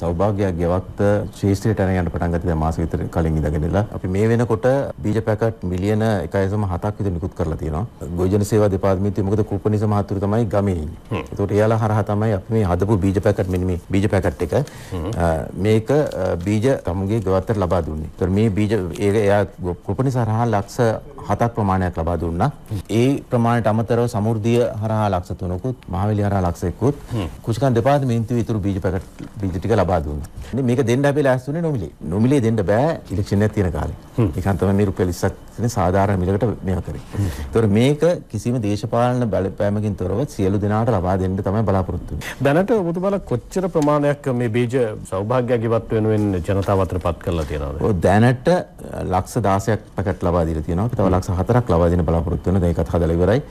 සෞභාග්‍යයක් ගෙවක්ත ශේෂත්‍රයට යන යන පටන් ගත්තේ දැන් මාස විතර කලින් ඉඳගෙනලා අපි මේ වෙනකොට බීජ පැකට් මිලියන 1.7ක් විතර නිකුත් කරලා තියෙනවා ගොවිජන සේවා දෙපාර්තමේන්තුවේ මොකද කුප්පනිස මහතුරු තමයි ගමේ ඉන්නේ ඒකට එයාලා හරහා තමයි අපි මේ හදපු බීජ පැකට් මෙන්න මේ බීජ පැකට් එක මේක බීජ තමුගේ ගෙවත්තට ලබා දුන්නේ ඒතර මේ බීජ ඒක එයා කුප්පනිස හරහා ලක්ෂ හතක් ප්‍රමාණයක් ලබා දුන්නා. ඒ ප්‍රමාණයට අමතරව සමෘද්ධිය හරහා ලක්ෂ තුනකුත්, මහවැලි හරහා ලක්ෂ එකුත් කුෂිකන් දෙපාර්තමේන්තුවේ ඉතුරු බීජ පැකට් බීජ ටික ලබා දුන්නා. ඉතින් මේක දෙන්න අපි ලෑස්ති වුණේ නොමිලේ. නොමිලේ දෙන්න බෑ ඉලෙක්ෂන් එක තියෙන කාලේ. ඒකන් තමයි රුපියල් 20ක් තියෙන සාධාරණ මිලකට මේව කරේ. ඒතකොට මේක කිසිම දේශපාලන බලපෑමකින් තොරව සියලු දෙනාට ලබා දෙන්න තමයි බලාපොරොත්තු වෙන්නේ. දැනට ඔබතුමාලා කොච්චර ප්‍රමාණයක් මේ බීජ සෞභාග්‍යය ගෙවත් වෙනුවෙන් ජනතාව අතර පත් කරලා තියෙනවද? ඔව් දැනට ලක්ෂ 16ක් පැකට් ලබා දීලා තියෙනවා. අපි තව ලක්ෂ 4ක් ලබා දෙන්න බලාපොරොත්තු වෙනවා. දැන් ඒකත් හදලා ඉවරයි.